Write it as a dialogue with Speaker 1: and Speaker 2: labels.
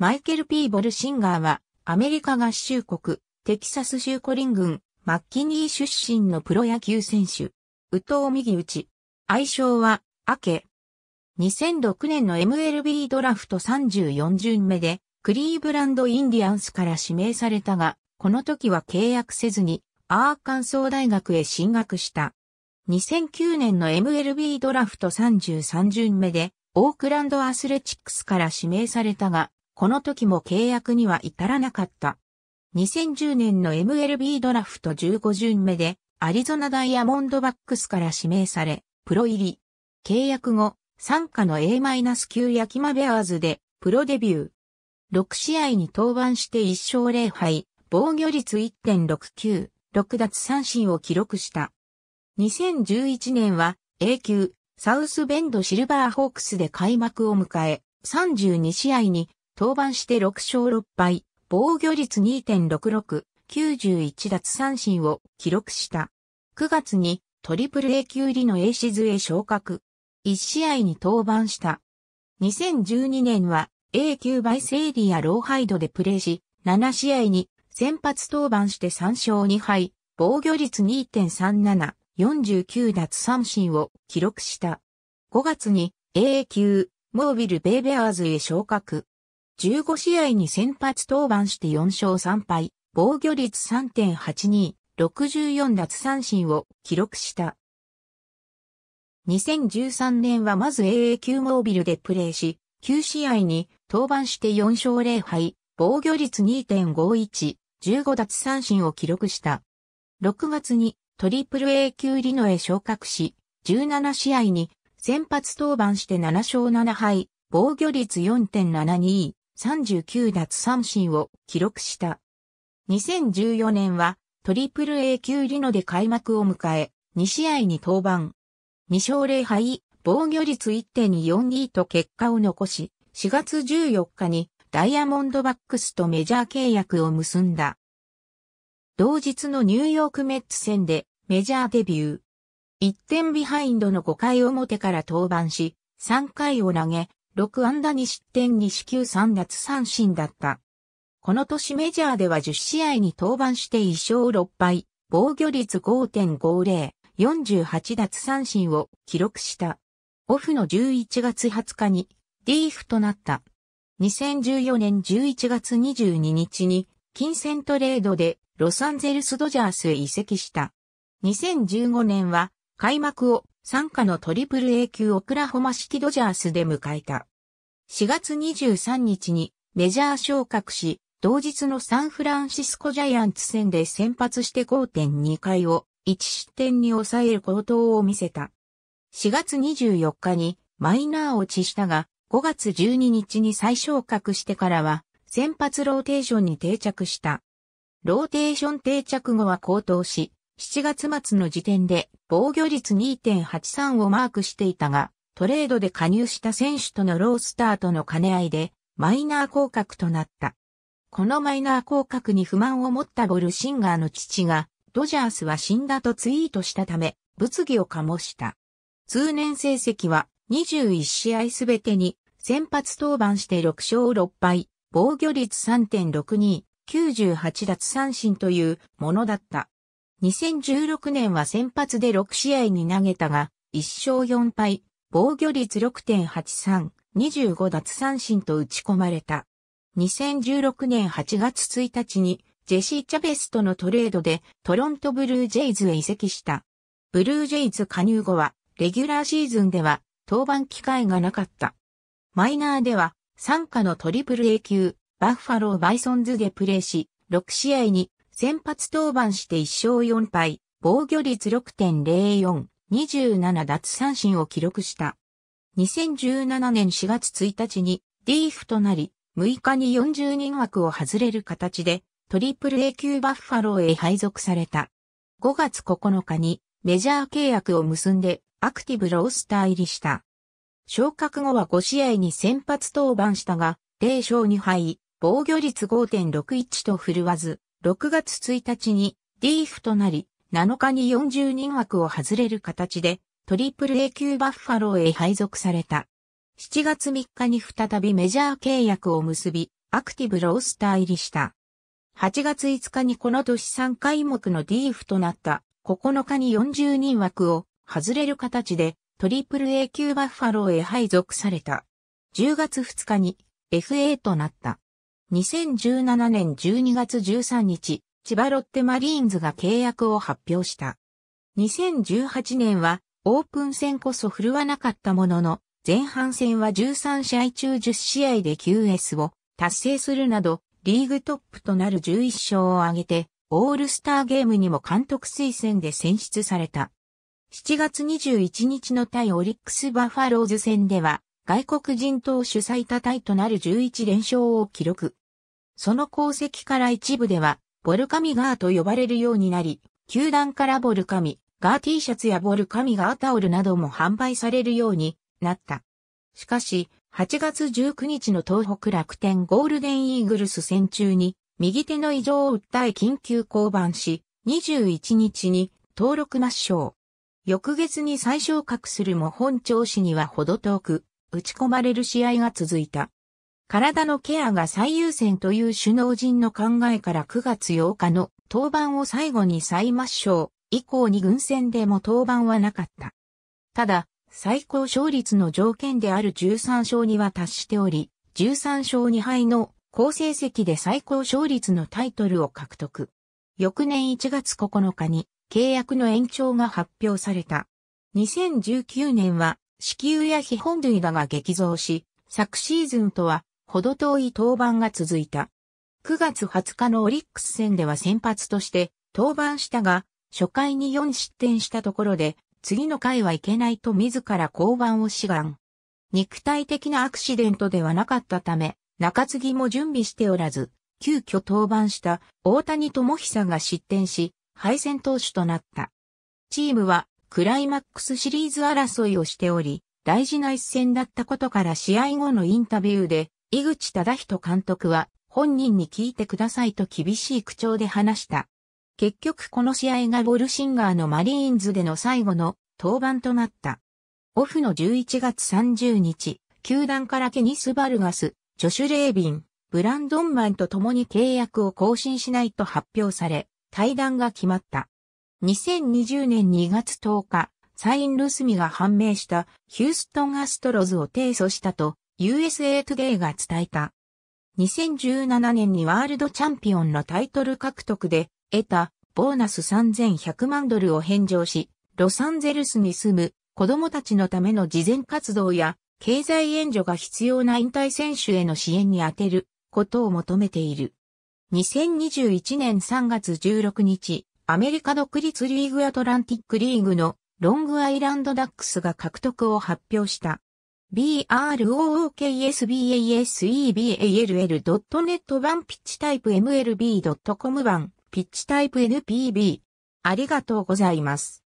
Speaker 1: マイケル・ P・ ボルシンガーは、アメリカ合衆国、テキサス州コリン郡、マッキニー出身のプロ野球選手。宇藤右打ち。愛称は、アケ。2006年の MLB ドラフト34巡目で、クリーブランド・インディアンスから指名されたが、この時は契約せずに、アーカンソー大学へ進学した。2009年の MLB ドラフト33巡目で、オークランドアスレチックスから指名されたが、この時も契約には至らなかった。2010年の MLB ドラフト15巡目で、アリゾナダイヤモンドバックスから指名され、プロ入り。契約後、参加の A- 9ヤキマベアーズで、プロデビュー。6試合に登板して1勝0敗、防御率1.69、6奪三振を記録した。2011年は A 級サウスベンドシルバーホークスで開幕を迎え、32試合に登板して6勝6敗、防御率2.66、91奪三振を記録した。9月にトリプル A 級入りの A シズへ昇格。1試合に登板した。2012年は A 級バイセーリやローハイドでプレーし、7試合に先発登板して3勝2敗、防御率2.37、49奪三振を記録した。5月に A 級モービルベイベアーズへ昇格。15試合に先発登板して4勝3敗、防御率3.82、64奪三振を記録した。2013年はまず AA 級モービルでプレーし、9試合に登板して4勝0敗、防御率2.51、15奪三振を記録した。6月にトリプル A 級リノへ昇格し、17試合に先発登板して7勝7敗、防御率4.72、39奪三振を記録した。2014年はトリプル A 級リノで開幕を迎え、2試合に登板。2勝0敗、防御率1.242と結果を残し、4月14日にダイヤモンドバックスとメジャー契約を結んだ。同日のニューヨークメッツ戦でメジャーデビュー。1点ビハインドの5回表から登板し、3回を投げ、6安打2失点2四球3奪三振だった。この年メジャーでは10試合に登板して1勝6敗、防御率5.50、48奪三振を記録した。オフの11月20日にリーフとなった。2014年11月22日に金銭トレードでロサンゼルスドジャースへ移籍した。2015年は開幕を参加のトリプル A 級オクラホマ式ドジャースで迎えた。4月23日にメジャー昇格し、同日のサンフランシスコジャイアンツ戦で先発して5.2回を1失点に抑える好投を見せた。4月24日にマイナー落ちしたが、5月12日に再昇格してからは、先発ローテーションに定着した。ローテーション定着後は高騰し、7月末の時点で防御率2.83をマークしていたが、トレードで加入した選手とのロースターとの兼ね合いで、マイナー降格となった。このマイナー降格に不満を持ったボルシンガーの父が、ドジャースは死んだとツイートしたため、物議を醸した。通年成績は21試合すべてに先発登板して6勝6敗、防御率3.62、98奪三振というものだった。2016年は先発で6試合に投げたが、1勝4敗、防御率6.83、25奪三振と打ち込まれた。2016年8月1日に、ジェシー・チャベスとのトレードでトロントブルージェイズへ移籍した。ブルージェイズ加入後は、レギュラーシーズンでは登板機会がなかった。マイナーでは、参加のトリプル A 級、バッファロー・バイソンズでプレーし、6試合に先発登板して1勝4敗、防御率6.04、27奪三振を記録した。2017年4月1日にーフとなり、6日に40人枠を外れる形で、トリプル A 級バッファローへ配属された。5月9日にメジャー契約を結んでアクティブロースター入りした。昇格後は5試合に先発登板したが、0勝2敗、防御率5.61と振るわず、6月1日に DF となり、7日に40人枠を外れる形で、トリプル A 級バッファローへ配属された。7月3日に再びメジャー契約を結び、アクティブロースター入りした。8月5日にこの年3回目の DF となった9日に40人枠を外れる形でトリプル A 級バッファローへ配属された。10月2日に FA となった。2017年12月13日、千葉ロッテマリーンズが契約を発表した。2018年はオープン戦こそ振るわなかったものの、前半戦は13試合中10試合で QS を達成するなど、リーグトップとなる11勝を挙げて、オールスターゲームにも監督推薦で選出された。7月21日の対オリックスバファローズ戦では、外国人投手最多タイとなる11連勝を記録。その功績から一部では、ボルカミガーと呼ばれるようになり、球団からボルカミ、ガー T シャツやボルカミガータオルなども販売されるようになった。しかし、8月19日の東北楽天ゴールデンイーグルス戦中に、右手の異常を訴え緊急降板し、21日に登録抹消。翌月に再昇格するも本調子にはほど遠く、打ち込まれる試合が続いた。体のケアが最優先という首脳陣の考えから9月8日の登板を最後に再抹消以降に軍戦でも登板はなかった。ただ、最高勝率の条件である13勝には達しており、13勝2敗の好成績で最高勝率のタイトルを獲得。翌年1月9日に契約の延長が発表された。2019年は支給や基本類だが激増し、昨シーズンとはほど遠い登板が続いた。9月20日のオリックス戦では先発として登板したが、初回に4失点したところで、次の回はいけないと自ら降板を志願。肉体的なアクシデントではなかったため、中継ぎも準備しておらず、急遽登板した大谷智久が失点し、敗戦投手となった。チームはクライマックスシリーズ争いをしており、大事な一戦だったことから試合後のインタビューで、井口忠人監督は本人に聞いてくださいと厳しい口調で話した。結局この試合がボルシンガーのマリーンズでの最後の登板となった。オフの11月30日、球団からケニス・バルガス、ジョシュ・レービン、ブランドンマンと共に契約を更新しないと発表され、対談が決まった。2020年2月10日、サイン・ルスミが判明したヒューストン・アストロズを提訴したと、USA Today が伝えた。2017年にワールドチャンピオンのタイトル獲得で得たボーナス3100万ドルを返上し、ロサンゼルスに住む子供たちのための事前活動や経済援助が必要な引退選手への支援に充てることを求めている。2021年3月16日、アメリカ独立リーグアトランティックリーグのロングアイランドダックスが獲得を発表した。brookesbaseball.net 版ピッチタイプ mlb.com 版ピッチタイプ npb。ありがとうございます。